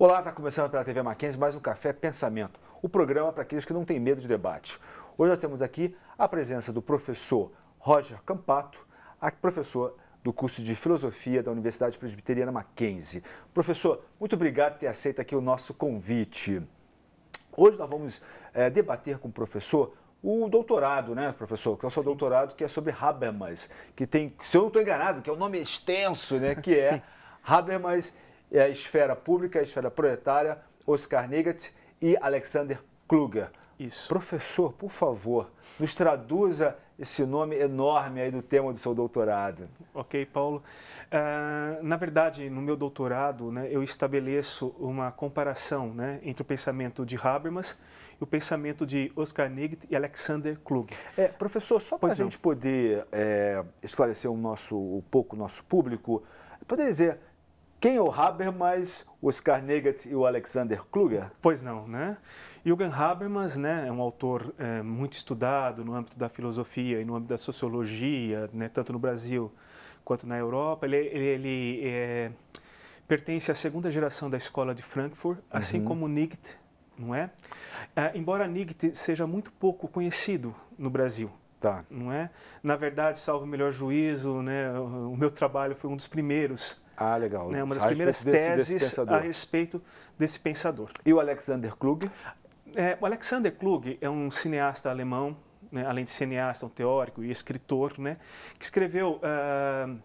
Olá, está começando pela TV Mackenzie mais um Café Pensamento, o programa para aqueles que não têm medo de debate. Hoje nós temos aqui a presença do professor Roger Campato, professor do curso de Filosofia da Universidade Presbiteriana Mackenzie. Professor, muito obrigado por ter aceito aqui o nosso convite. Hoje nós vamos é, debater com o professor o doutorado, né, professor? Que é o seu Sim. doutorado, que é sobre Habermas, que tem, se eu não estou enganado, que é um nome extenso, né, que é Habermas é a esfera pública, a esfera proletária, Oscar Nigat e Alexander Kluger. Isso. Professor, por favor, nos traduza esse nome enorme aí do tema do seu doutorado. Ok, Paulo. Uh, na verdade, no meu doutorado, né, eu estabeleço uma comparação né, entre o pensamento de Habermas e o pensamento de Oscar Nigt e Alexander Kluge. É, professor, só para a gente poder é, esclarecer um, nosso, um pouco o nosso público, poderia dizer quem é o Habermas, Oscar Negat e o Alexander Kluger? Pois não, né? Jürgen Habermas né, é um autor é, muito estudado no âmbito da filosofia e no âmbito da sociologia, né, tanto no Brasil quanto na Europa. Ele, ele, ele é, pertence à segunda geração da escola de Frankfurt, assim uhum. como Nigt, não é? é embora Nigt seja muito pouco conhecido no Brasil, Tá. Não é? Na verdade, salvo o melhor juízo, né, o meu trabalho foi um dos primeiros ah, legal. Né, uma das primeiras teses desse, a respeito desse pensador. E o Alexander Kluge? É, o Alexander Kluge é um cineasta alemão, né, além de cineasta, um teórico e escritor, né, que escreveu uh,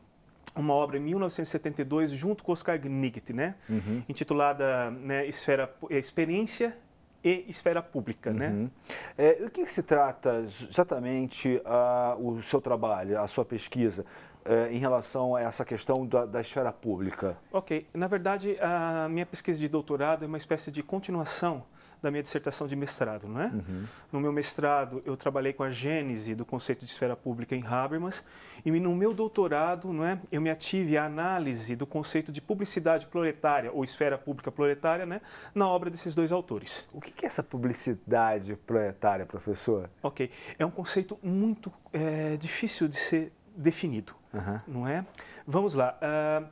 uma obra em 1972 junto com Oscar Gnigt, né, uhum. intitulada né, Esfera, é, Experiência e esfera pública, né. uhum. né? É, o que, que, se trata exatamente uh, o seu trabalho, a sua pesquisa? Eh, em relação a essa questão da, da, esfera pública? Ok. Na verdade, a minha pesquisa de doutorado é uma espécie de continuação da minha dissertação de mestrado, não é? Uhum. No meu mestrado, eu trabalhei com a gênese do conceito de esfera pública em Habermas e no meu doutorado, não é, eu me ative à análise do conceito de publicidade proletária ou esfera pública proletária, né, na obra desses dois autores. O que é essa publicidade proletária, professor? Ok, é um conceito muito é, difícil de ser definido. Uhum. Não é? Vamos lá. Uh,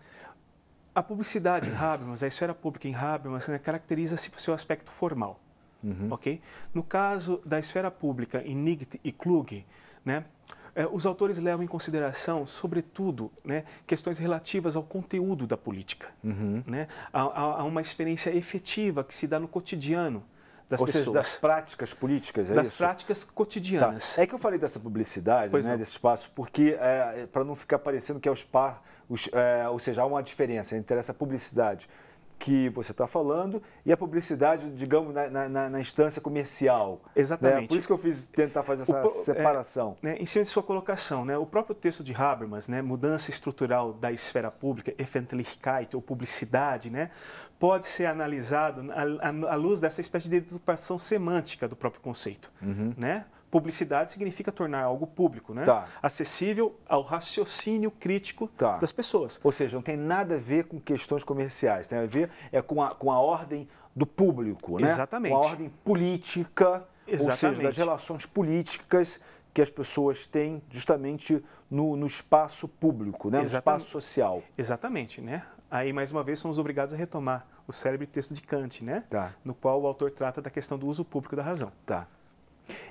a publicidade em Habermas, a esfera pública em Habermas, né, caracteriza-se por seu aspecto formal. Uhum. ok? No caso da esfera pública em Nigt e Klug, né, eh, os autores levam em consideração, sobretudo, né, questões relativas ao conteúdo da política, uhum. né, a, a, a, uma experiência efetiva que se dá no cotidiano das Ou pessoas. Seja, das práticas políticas, é das isso? práticas tá. cotidianas. Tá. É que eu falei dessa publicidade, pois né, desse espaço, porque é, para não ficar parecendo que é o espaço, é, ou seja, há uma diferença entre essa publicidade que você está falando e a publicidade, digamos, na, na, na instância comercial. Exatamente. Né? Por isso que eu fiz tentar fazer essa o, é, separação. É, né, em cima de sua colocação, né, o próprio texto de Habermas, né, Mudança Estrutural da Esfera Pública, Effentlichkeit, ou Publicidade, né, pode ser analisado à, à luz dessa espécie de deturpação semântica do próprio conceito. Uhum. Né? Publicidade significa tornar algo público, né? Tá. Acessível ao raciocínio crítico tá. das pessoas. Ou seja, não tem nada a ver com questões comerciais, tem a ver é com, a, com a ordem do público, né? Exatamente. Com a ordem política, Exatamente. ou seja, das relações políticas que as pessoas têm justamente no, no espaço público, né? Exatamente. no espaço social. Exatamente, né? Aí, mais uma vez, somos obrigados a retomar o célebre texto de Kant, né? Tá. No qual o autor trata da questão do uso público da razão. Tá.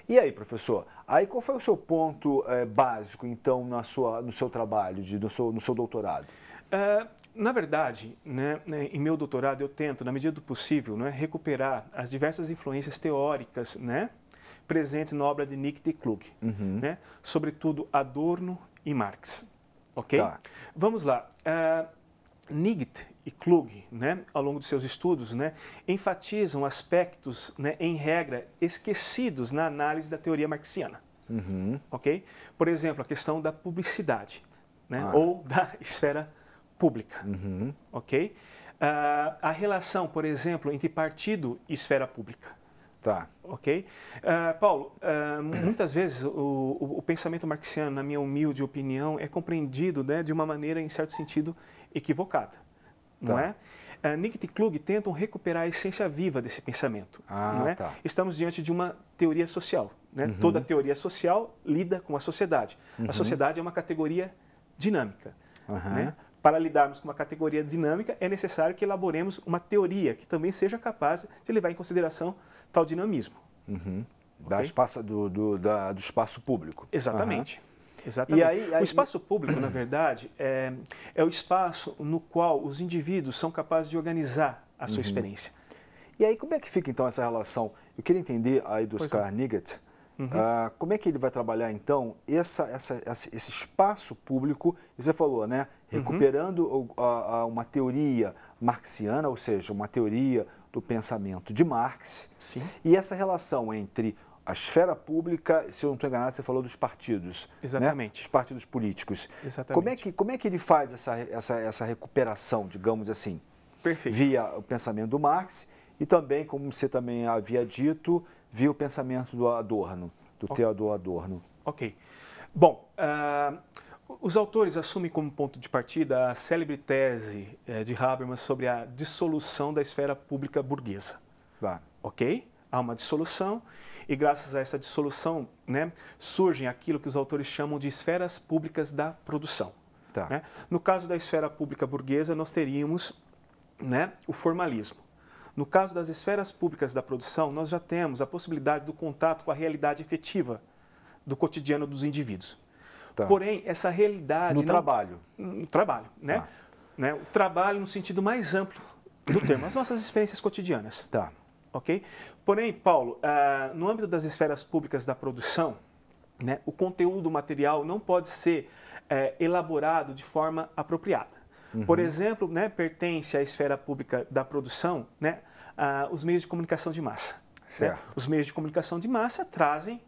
E aí, professor, aí qual foi o seu ponto é, básico, então, na sua, no seu trabalho, de, no, seu, no seu doutorado? É, na verdade, né, né, em meu doutorado eu tento, na medida do possível, né, recuperar as diversas influências teóricas né, presentes na obra de Nick de Klug, uhum. né, sobretudo Adorno e Marx. Ok? Tá. Vamos lá. Uh, Nigt e Klug, né, ao longo dos seus estudos, né, enfatizam aspectos, né, em regra, esquecidos na análise da teoria marxiana. Uhum. Ok? Por exemplo, a questão da publicidade, né, ah. ou da esfera pública. Uhum. Ok? Uh, a relação, por exemplo, entre partido e esfera pública. Tá. Ok? Uh, Paulo, uh, muitas vezes o, o, o, pensamento marxiano, na minha humilde opinião, é compreendido né, de uma maneira, em certo sentido, equivocada, tá. não é? Uh, e Klug tentam recuperar a essência viva desse pensamento. Ah, não é? Tá. Estamos diante de uma teoria social. Né? Uhum. Toda teoria social lida com a sociedade. Uhum. A sociedade é uma categoria dinâmica. Uhum. Né? Para lidarmos com uma categoria dinâmica, é necessário que elaboremos uma teoria que também seja capaz de levar em consideração tal dinamismo. Uhum. Okay? Da espaço, do, do, da, do, espaço público. Exatamente. Exatamente. Aí, aí... O espaço público, na verdade, é, é o espaço no qual os indivíduos são capazes de organizar a sua uhum. experiência. E aí, como é que fica então essa relação? Eu queria entender aí do pois Oscar é. uhum. uh, como é que ele vai trabalhar então essa, essa, esse espaço público, você falou, né? Uhum. Recuperando uhum. a, a, uma teoria marxiana, ou seja, uma teoria do pensamento de Marx, Sim. e essa relação entre a esfera pública, se eu não estou enganado, você falou dos partidos. Né? Exatamente. Né? Os partidos políticos. Exatamente. Como é que, como é que ele faz essa, essa, essa recuperação, digamos assim? Perfeito. Via o pensamento do Marx e também, como você também havia dito, via o pensamento do Adorno, do okay. Theodor Adorno. Ok. Bom, uh, os autores assumem como ponto de partida a célebre tese eh, de Habermas sobre a dissolução da esfera pública burguesa. Claro. Ok? há uma dissolução e graças a essa dissolução né, surgem aquilo que os autores chamam de esferas públicas da produção. Tá. Né? No caso da esfera pública burguesa, nós teríamos né, o formalismo. No caso das esferas públicas da produção, nós já temos a possibilidade do contato com a realidade efetiva do cotidiano dos indivíduos. Tá. Porém, essa realidade... No não... trabalho. No trabalho, né? Tá. né? O trabalho no sentido mais amplo do termo, as nossas experiências cotidianas. Tá ok? Porém, Paulo, uh, no âmbito das esferas públicas da produção, né, o conteúdo material não pode ser uh, elaborado de forma apropriada. Uhum. Por exemplo, né, pertence à esfera pública da produção né, uh, os meios de comunicação de massa. Né? Os meios de comunicação de massa trazem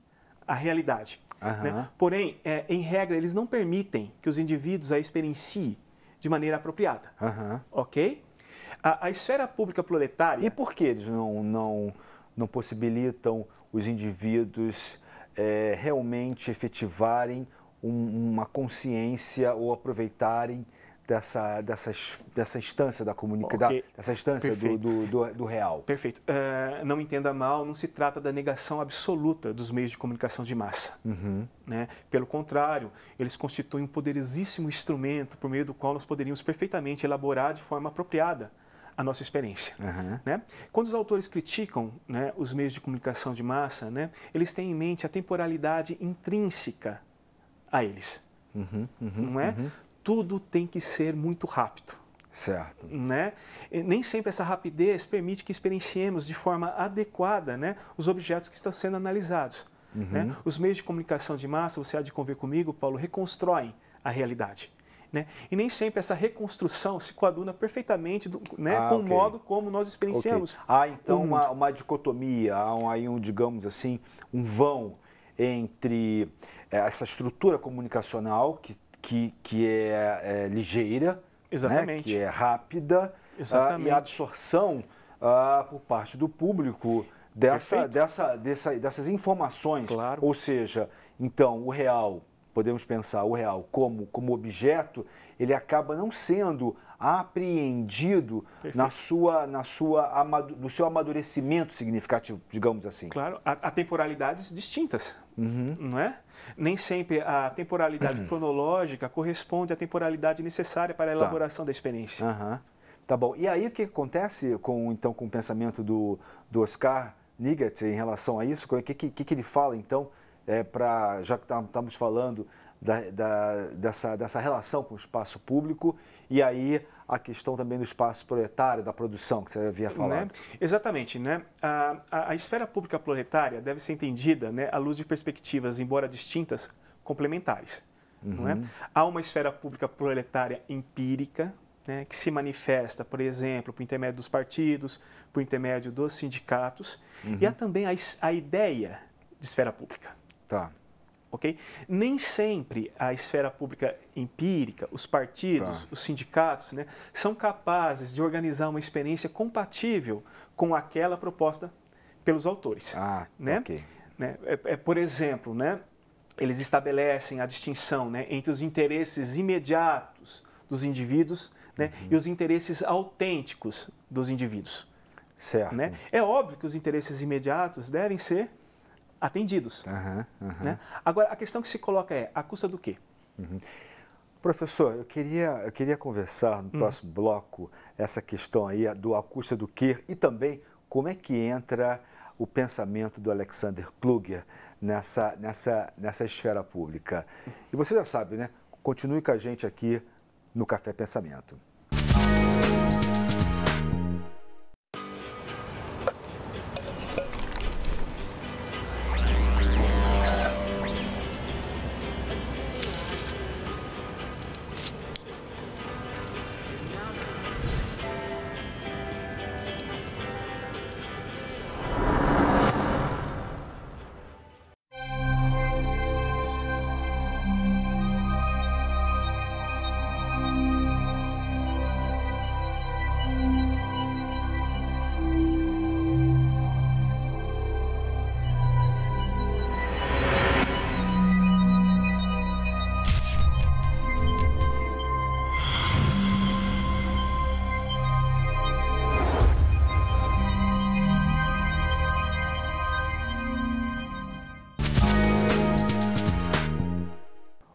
a realidade. Uhum. Né? Porém, é, em regra, eles não permitem que os indivíduos a experienciem de maneira apropriada. Uhum. Ok? A, a esfera pública proletária. E por que eles não, não, não possibilitam os indivíduos é, realmente efetivarem um, uma consciência ou aproveitarem dessa, dessa, dessa instância da comunicação, okay. dessa instância do, do, do, do, real. Perfeito. Uh, não entenda mal, não se trata da negação absoluta dos meios de comunicação de massa. Uhum. Né? Pelo contrário, eles constituem um poderosíssimo instrumento por meio do qual nós poderíamos perfeitamente elaborar de forma apropriada a nossa experiência. Uhum. Né? Quando os autores criticam né, os meios de comunicação de massa, né, eles têm em mente a temporalidade intrínseca a eles. Uhum, uhum, não é? Uhum. Tudo tem que ser muito rápido. Certo. Né? nem sempre essa rapidez permite que experienciemos de forma adequada né, os objetos que estão sendo analisados. Uhum. Né? Os meios de comunicação de massa, você há de convir comigo, Paulo, reconstroem a realidade. Né? E nem sempre essa reconstrução se coaduna perfeitamente do, né, ah, com okay. o modo como nós experienciamos. Okay. Há então um... uma, uma dicotomia, há um, aí um, digamos assim, um vão entre é, essa estrutura comunicacional que, que, que é, é ligeira, né, que é rápida, ah, e a absorção ah, por parte do público dessa, dessa, dessa, dessas informações. Claro. Ou seja, então, o real podemos pensar o real como, como objeto, ele acaba não sendo apreendido na sua, na sua, no seu amadurecimento significativo, digamos assim. Claro, há, temporalidades distintas, uhum. não é? Nem sempre a temporalidade uhum. cronológica corresponde à temporalidade necessária para a tá. elaboração tá. da experiência. Uhum. Tá bom. E aí o que acontece com então com o pensamento do, do Oscar Niggert em relação a isso? O que, que, que ele fala então? é, para, já que estamos falando da, da, dessa, dessa relação com o espaço público, e aí a questão também do espaço proletário, da produção, que você havia né? falado. Né? Exatamente. Né? A, a, a, esfera pública proletária deve ser entendida né, à luz de perspectivas, embora distintas, complementares. Uhum. Não é? Uhum. Há uma esfera pública proletária empírica, né, que se manifesta, por exemplo, por intermédio dos partidos, por intermédio dos sindicatos, uhum. e há também a, a ideia de esfera pública. Tá. ok Nem sempre a esfera pública empírica, os partidos, tá. os sindicatos, né, são capazes de organizar uma experiência compatível com aquela proposta pelos autores. Ah, tá, né? Okay. Né? É, é, por exemplo, né, eles estabelecem a distinção né, entre os interesses imediatos dos indivíduos né, uhum. e os interesses autênticos dos indivíduos. Certo. Né? É óbvio que os interesses imediatos devem ser atendidos. Uhum, uhum. Né? Agora, a questão que se coloca é, a custa do quê? Uhum. Professor, eu queria, eu queria conversar no hum. próximo bloco essa questão aí do a custa do quê e também como é que entra o pensamento do Alexander Kluger nessa, nessa, nessa esfera pública. E você já sabe, né? Continue com a gente aqui no Café Pensamento.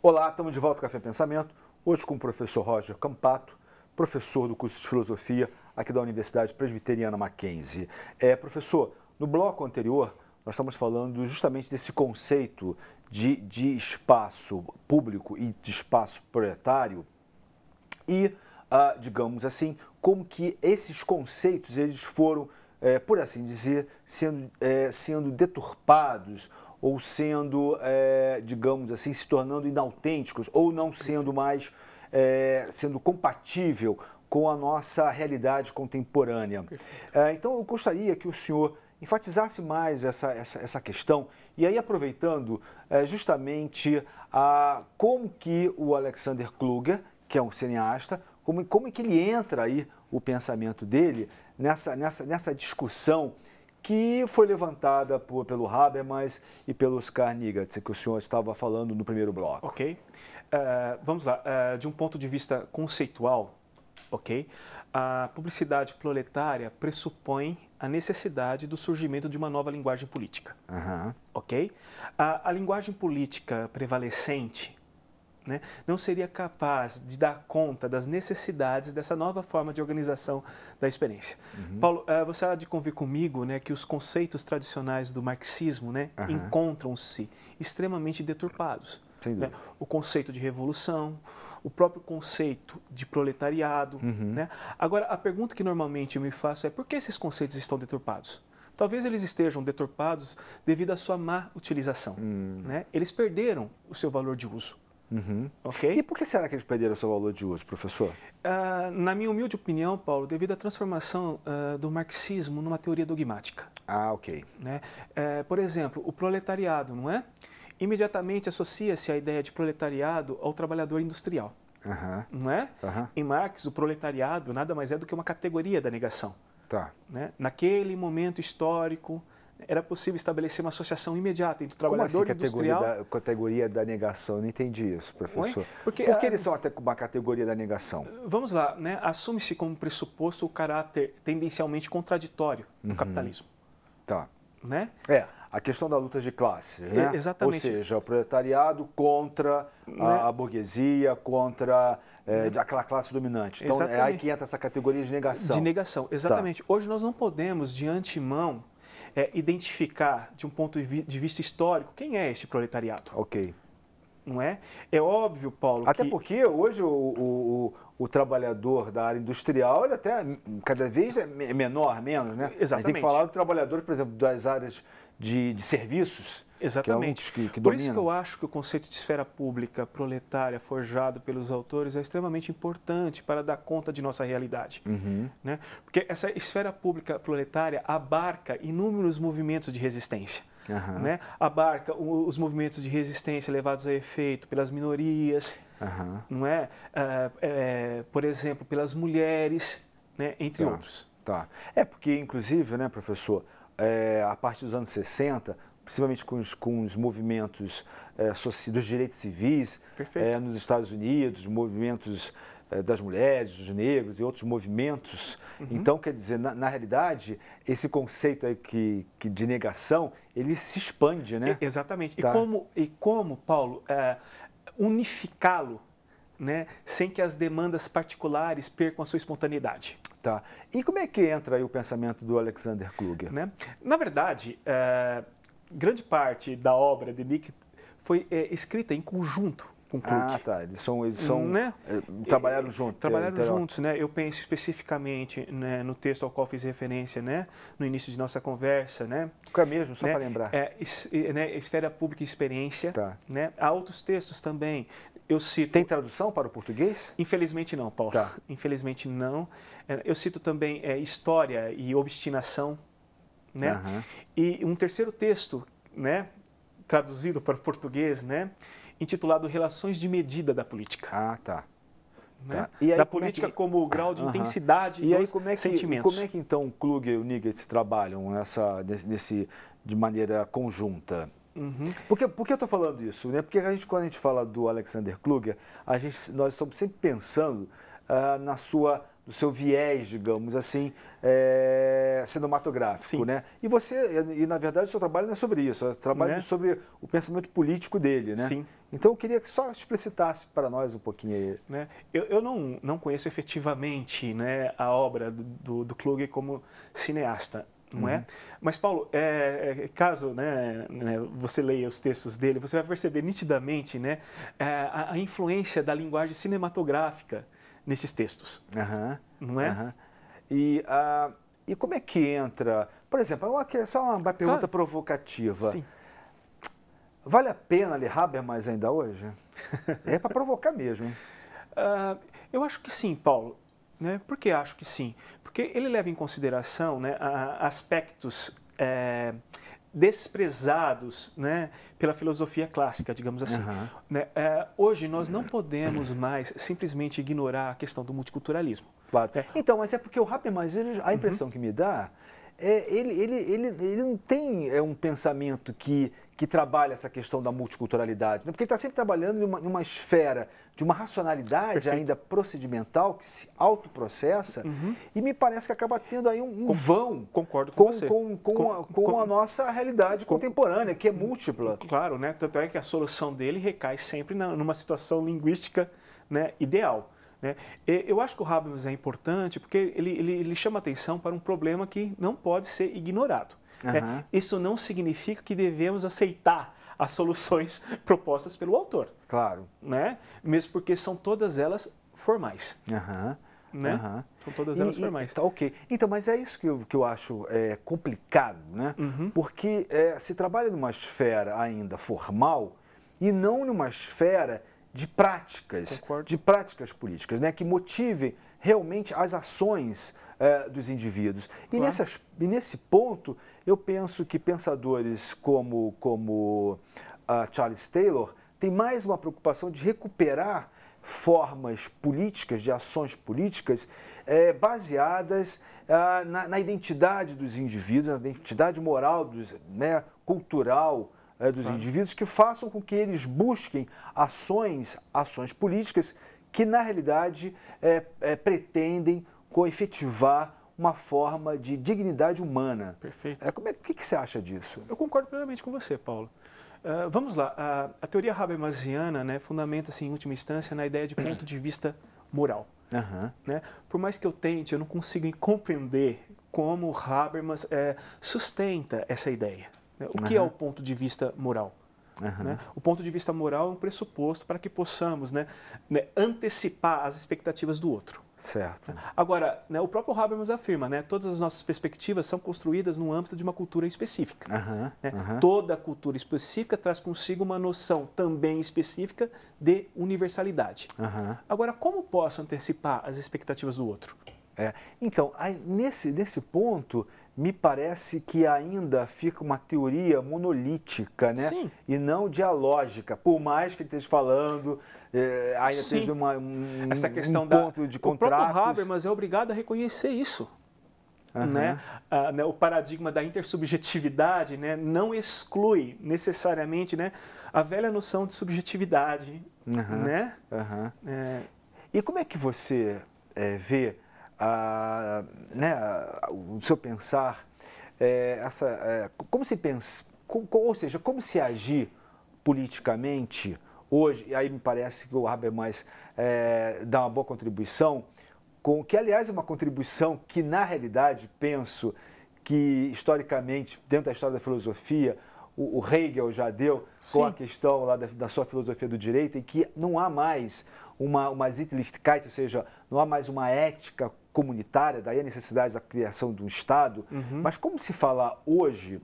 Olá, estamos de volta ao Café Pensamento, hoje com o professor Roger Campato, professor do curso de Filosofia aqui da Universidade Presbiteriana Mackenzie. É, professor, no bloco anterior nós estamos falando justamente desse conceito de, de espaço público e de espaço proletário e, ah, digamos assim, como que esses conceitos eles foram, é, por assim dizer, sendo, é, sendo deturpados ou sendo, é, digamos assim, se tornando inautênticos ou não sendo mais é, sendo compatível com a nossa realidade contemporânea. É, então, eu gostaria que o senhor enfatizasse mais essa, essa, essa questão e aí aproveitando justamente a, como que o Alexander Kluger, que é um cineasta, como, como é que ele entra aí o pensamento dele nessa, nessa, nessa discussão que foi levantada por, pelo Habermas e pelos Carnigat, que o senhor estava falando no primeiro bloco. Ok. Uh, vamos lá. Uh, de um ponto de vista conceitual, ok, a publicidade proletária pressupõe a necessidade do surgimento de uma nova linguagem política. Uhum. Ok? A, a linguagem política prevalecente né, não seria capaz de dar conta das necessidades dessa nova forma de organização da experiência. Uhum. Paulo, eh, você há de convir comigo né, que os conceitos tradicionais do marxismo né, uhum. encontram-se extremamente deturpados. Né? O conceito de revolução, o próprio conceito de proletariado. Uhum. Né? Agora, a pergunta que normalmente eu me faço é por que esses conceitos estão deturpados? Talvez eles estejam deturpados devido à sua má utilização. Hum. Né? Eles perderam o seu valor de uso. Uhum. Okay? E por que será que eles perderam seu valor de uso, professor? Uh, na minha humilde opinião, Paulo, devido à transformação uh, do marxismo numa teoria dogmática. Ah, ok. Né? Uh, por exemplo, o proletariado, não é? Imediatamente associa-se a ideia de proletariado ao trabalhador industrial. Uhum. Não é? Uhum. Em Marx, o proletariado nada mais é do que uma categoria da negação. Tá. Né? Naquele momento histórico, era possível estabelecer uma associação imediata entre o trabalhador Como assim, industrial... Categoria da, categoria da negação? Eu não entendi isso, professor. Oi? Porque, Por que a... eles são até uma categoria da negação? Vamos lá, né? assume-se como pressuposto o caráter tendencialmente contraditório do uhum. capitalismo. Tá. Né? É, a questão da luta de classe, né? Exatamente. Ou seja, o proletariado contra né? a, burguesia, contra é, né? aquela classe dominante. Então, exatamente. é aí que entra essa categoria de negação. De negação, tá. exatamente. Tá. Hoje nós não podemos, de antemão, é, identificar, de um ponto de vista histórico, quem é este proletariado. Ok. Não é? É óbvio, Paulo. Até que... porque hoje o, o, o, o, trabalhador da área industrial ele até cada vez é menor, menos, né? Exatamente. gente tem que falar do trabalhador, por exemplo, das áreas de, de serviços Exatamente. Que é que, que Por isso que eu acho que o conceito de esfera pública proletária forjado pelos autores é extremamente importante para dar conta de nossa realidade. Uhum. Né? Porque essa esfera pública proletária abarca inúmeros movimentos de resistência. Uhum. Né? Abarca os movimentos de resistência levados a efeito pelas minorias, uhum. não é? Ah, é? Por exemplo, pelas mulheres, né? entre tá. outros. Tá. É porque, inclusive, né, professor, é, a partir dos anos 60, principalmente com os, com os movimentos é, dos direitos civis é, nos Estados Unidos, movimentos é, das mulheres, dos negros e outros movimentos. Uhum. Então, quer dizer, na, na realidade, esse conceito aí que, que, de negação, ele se expande, né? exatamente. Tá. E, como, e como, Paulo, unificá-lo né, sem que as demandas particulares percam a sua espontaneidade. Tá. E como é que entra aí o pensamento do Alexander Kluger? Né? Na verdade, grande parte da obra de Nick foi é, escrita em conjunto com Cook. Ah, tá. Eles são, eles são né? trabalharam é, juntos. Trabalharam é, é juntos, né? Eu penso especificamente né, no texto ao qual fiz referência, né? No início de nossa conversa, né? Que é mesmo, só né? para lembrar. É, es, né? Esfera Pública e Experiência, tá. né? Há outros textos também. Eu cito... Tem tradução para o português? Infelizmente não, Paulo. Tá. Infelizmente não. É, eu cito também é, História e Obstinação, né? Uhum. E um terceiro texto, né, traduzido para português, né, intitulado Relações de Medida da Política. Ah, tá. Né? Tá. Aí, da como é política é que... como grau de uhum. intensidade e aí, como é que, sentimentos. Como é que então o Klug e o Nigget trabalham nessa, nesse, de maneira conjunta? Uhum. Por, que, por que eu estou falando isso? Né? Porque a gente, quando a gente fala do Alexander Kluger, a gente, nós estamos sempre pensando uh, na sua do seu viés, digamos assim, é, cinematográfico, Sim. né? E você, e na verdade o seu trabalho não é sobre isso, é trabalho né? sobre o pensamento político dele, né? Sim. Então eu queria que só explicitasse para nós um pouquinho aí. Né? Eu, eu não, não conheço efetivamente né, a obra do, do, Kluge como cineasta, não é? uhum. é? Mas, Paulo, é, é, caso né, né, você leia os textos dele, você vai perceber nitidamente né, é, a, a influência da linguagem cinematográfica nesses textos. Uhum. Não é? Uhum. E, uh, e como é que entra? Por exemplo, é só uma pergunta claro. provocativa. Sim. Vale a pena ler Habermas ainda hoje? é para provocar mesmo. Uh, eu acho que sim, Paulo. Né? Por que acho que sim? Porque ele leva em consideração né, aspectos é, desprezados né, pela filosofia clássica, digamos assim. Uhum. Né, é, hoje nós não podemos mais simplesmente ignorar a questão do multiculturalismo. Claro. É. Então, mas é porque o Habermas, a uhum. impressão uhum. que me dá, é, ele, ele, ele, ele não tem é, um pensamento que, que trabalha essa questão da multiculturalidade. Né? Porque ele está sempre trabalhando em uma, em uma, esfera de uma racionalidade Perfeito. ainda procedimental que se autoprocessa uhum. e me parece que acaba tendo aí um, um vão. Concordo com, com você. Com, com, com, a, com a, nossa realidade contemporânea, que é múltipla. Claro, né? Tanto é que a solução dele recai sempre na, numa situação linguística né, ideal. Né? Eu acho que o Habermas é importante porque ele, ele, ele chama atenção para um problema que não pode ser ignorado. Uhum. Né? Isso não significa que devemos aceitar as soluções propostas pelo autor. Claro. Né? Mesmo porque são todas elas formais. Aham. Uhum. Né? Uhum. São todas elas e, formais. E, tá, ok. Então, mas é isso que eu, que eu acho é, complicado, né? Uhum. Porque é, se trabalha numa esfera ainda formal e não numa esfera de práticas, Concordo. de práticas políticas, né? Que motive realmente as ações é, dos indivíduos. E, claro. nessas, e nesse ponto eu penso que pensadores como, como ah, Charles Taylor têm mais uma preocupação de recuperar formas políticas, de ações políticas é, baseadas ah, na, na, identidade dos indivíduos, na identidade moral, dos, né, cultural é, dos ah. indivíduos, que façam com que eles busquem ações, ações políticas que na realidade é, pretendem efetivar uma forma de dignidade humana. Perfeito. É, como é, o que, que você acha disso? Eu concordo plenamente com você, Paulo. Uh, vamos lá, a, ah, a teoria Habermasiana né, fundamenta-se assim, em última instância na ideia de ponto de vista moral. Uhum. Né? Por mais que eu tente, eu não consigo compreender como Habermas é, sustenta essa ideia. Né? O uhum. que é o ponto de vista moral? Uhum. Né? O ponto de vista moral é um pressuposto para que possamos né, né antecipar as expectativas do outro. Certo. Né? Agora, né, o próprio Habermas afirma, né, todas as nossas perspectivas são construídas no âmbito de uma cultura específica. né? Toda cultura específica traz consigo uma noção também específica de universalidade. Agora, como posso antecipar as expectativas do outro? É. Então, aí, nesse, nesse ponto, me parece que ainda fica uma teoria monolítica, né? Sim. E não dialógica. Por mais que ele esteja falando, é, ainda Sim. uma, um, Essa questão um ponto da, de contratos. O próprio Habermas é obrigado a reconhecer isso. Uhum. Né? Ah, né? o paradigma da intersubjetividade né? não exclui necessariamente né? a velha noção de subjetividade. Uhum. Né? Uhum. É... E como é que você é, vê a, né, a, o seu pensar, é, essa, é, como se pensa, com, ou seja, como se agir politicamente hoje, e aí me parece que o Habermas é, é, dá uma boa contribuição, com que, aliás, é uma contribuição que, na realidade, penso que, historicamente, dentro da história da filosofia, o, o Hegel já deu Sim. com a questão lá da, da, sua filosofia do direito, em que não há mais uma, uma Zittlichkeit, ou seja, não há mais uma ética comunitária, daí a necessidade da criação de um Estado, uhum. mas como se fala hoje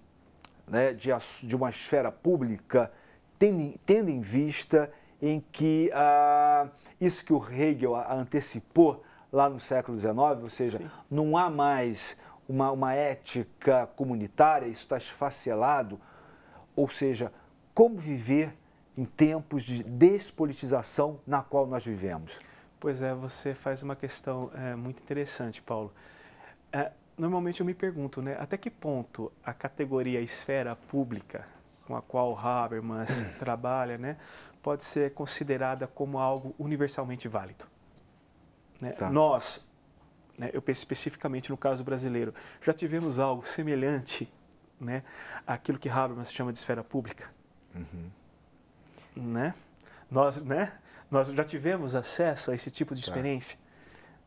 né, de, de, uma esfera pública, tendo, tendo em vista em que ah, isso que o Hegel antecipou lá no século XIX, ou seja, Sim. não há mais uma, uma ética comunitária, isso está esfacelado, ou seja, como viver em tempos de despolitização na qual nós vivemos. Pois é, você faz uma questão é, muito interessante, Paulo. É, normalmente eu me pergunto, né, até que ponto a categoria esfera pública com a qual Habermas trabalha, né, pode ser considerada como algo universalmente válido. Né? Tá. Nós, né, eu penso especificamente no caso brasileiro, já tivemos algo semelhante né, àquilo que Habermas chama de esfera pública. Uhum. Né? Nós, né? Nós já tivemos acesso a esse tipo de tá. experiência.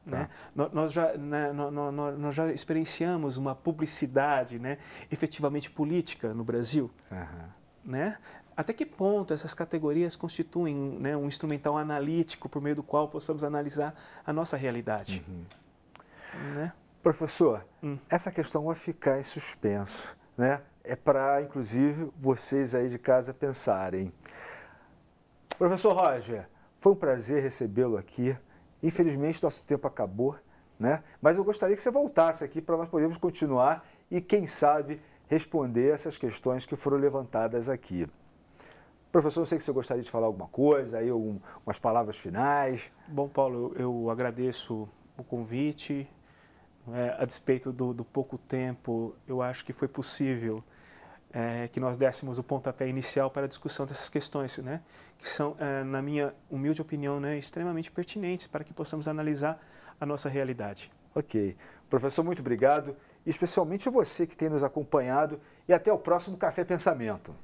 Tá. Né? Tá. Nós, já, né, nós, já experienciamos uma publicidade né, efetivamente política no Brasil. Uhum. Né? Até que ponto essas categorias constituem né, um instrumental analítico por meio do qual possamos analisar a nossa realidade? Uhum. Né? Professor, hum. essa questão vai ficar em suspenso. Né? É para, inclusive, vocês aí de casa pensarem. Professor Roger, foi um prazer recebê-lo aqui. Infelizmente, nosso tempo acabou, né? Mas eu gostaria que você voltasse aqui para nós podermos continuar e, quem sabe, responder essas questões que foram levantadas aqui. Professor, eu sei que você gostaria de falar alguma coisa, aí um, umas palavras finais. Bom, Paulo, eu, eu agradeço o convite. É, a despeito do, do pouco tempo, eu acho que foi possível é, que nós dessemos o pontapé inicial para a discussão dessas questões, né? que são, é, na minha humilde opinião, né, extremamente pertinentes para que possamos analisar a nossa realidade. Ok. Professor, muito obrigado, especialmente você que tem nos acompanhado e até o próximo Café Pensamento.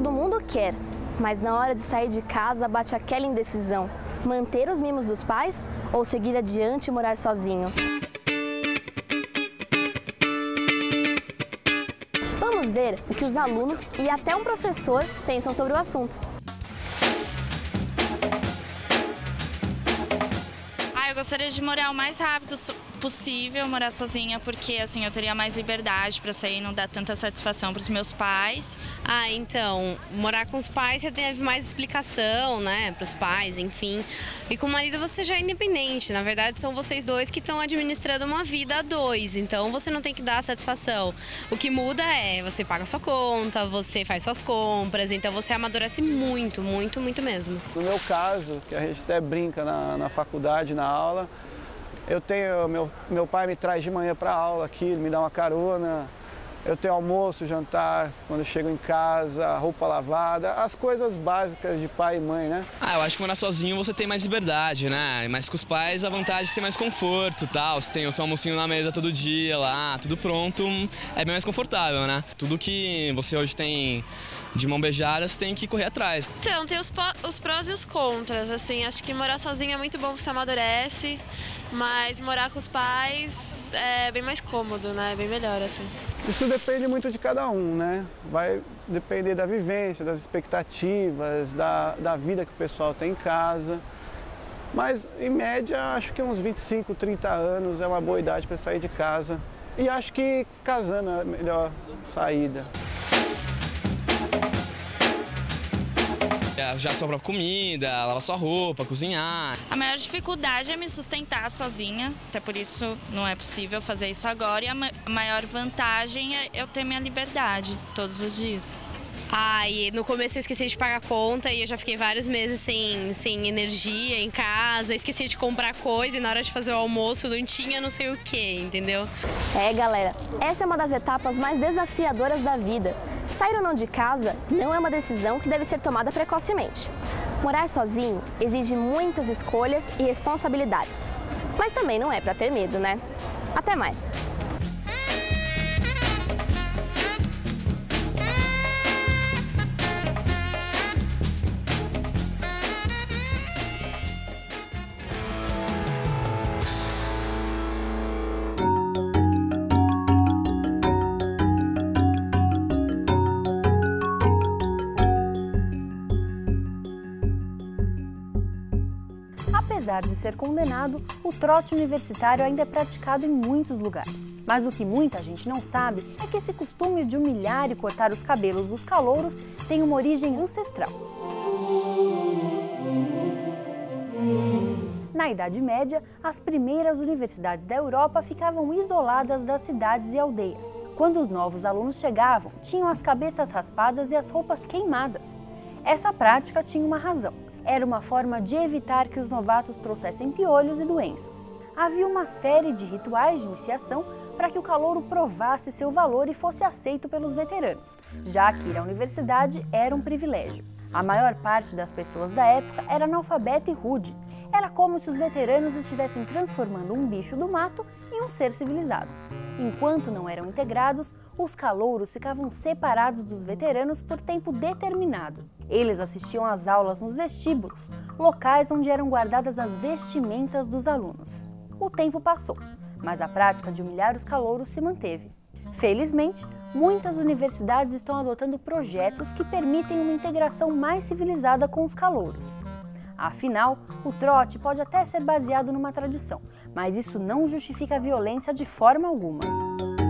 todo mundo quer, mas na hora de sair de casa bate aquela indecisão: manter os mimos dos pais ou seguir adiante e morar sozinho? Vamos ver o que os alunos e até um professor pensam sobre o assunto. Ah, eu gostaria de morar o mais rápido possível morar sozinha porque assim eu teria mais liberdade para sair, não dá tanta satisfação para os meus pais. Ah, então morar com os pais você teve mais explicação, né, para os pais, enfim. E com o marido você já é independente. Na verdade são vocês dois que estão administrando uma vida a dois, então você não tem que dar satisfação. O que muda é você paga sua conta, você faz suas compras, então você amadurece muito, muito, muito mesmo. No meu caso, que a gente até brinca na, na faculdade, na aula eu tenho, meu, meu pai me traz de manhã para aula aqui, ele me dá uma carona. Eu tenho almoço, jantar, quando chego em casa, roupa lavada, as coisas básicas de pai e mãe, né? Ah, eu acho que morar sozinho você tem mais liberdade, né? Mas com os pais a vantagem é ter mais conforto tal. Você tem o seu almocinho na mesa todo dia lá, tudo pronto, é bem mais confortável, né? Tudo que você hoje tem de mão beijadas, tem que correr atrás. Então, tem os, os prós e os contras, assim. Acho que morar sozinho é muito bom, porque você amadurece, mas morar com os pais é bem mais cômodo, né? É bem melhor, assim. Isso depende muito de cada um, né? Vai depender da vivência, das expectativas, da, da vida que o pessoal tem em casa. Mas, em média, acho que uns 25, 30 anos é uma boa idade para sair de casa. E acho que casando é a melhor saída. É, já sobra comida, lavar sua roupa, cozinhar. A maior dificuldade é me sustentar sozinha, até por isso não é possível fazer isso agora. E a maior vantagem é eu ter minha liberdade todos os dias. ai no começo eu esqueci de pagar conta e eu já fiquei vários meses sem, sem energia em casa, esqueci de comprar coisa e na hora de fazer o almoço não tinha não sei o que, entendeu? É, galera, essa é uma das etapas mais desafiadoras da vida Sair ou não de casa não é uma decisão que deve ser tomada precocemente. Morar sozinho exige muitas escolhas e responsabilidades. Mas também não é para ter medo, né? Até mais! apesar de ser condenado, o trote universitário ainda é praticado em muitos lugares. Mas o que muita gente não sabe é que esse costume de humilhar e cortar os cabelos dos calouros tem uma origem ancestral. Na Idade Média, as primeiras universidades da Europa ficavam isoladas das cidades e aldeias. Quando os novos alunos chegavam, tinham as cabeças raspadas e as roupas queimadas. Essa prática tinha uma razão era uma forma de evitar que os novatos trouxessem piolhos e doenças. Havia uma série de rituais de iniciação para que o calouro provasse seu valor e fosse aceito pelos veteranos, já que ir à universidade era um privilégio. A maior parte das pessoas da época era analfabeta e rude. Era como se os veteranos estivessem transformando um bicho do mato em um ser civilizado. Enquanto não eram integrados, os calouros ficavam separados dos veteranos por tempo determinado. Eles assistiam às aulas nos vestíbulos, locais onde eram guardadas as vestimentas dos alunos. O tempo passou, mas a prática de humilhar os calouros se manteve. Felizmente, muitas universidades estão adotando projetos que permitem uma integração mais civilizada com os calouros. Afinal, o trote pode até ser baseado numa tradição, mas isso não justifica a violência de forma alguma.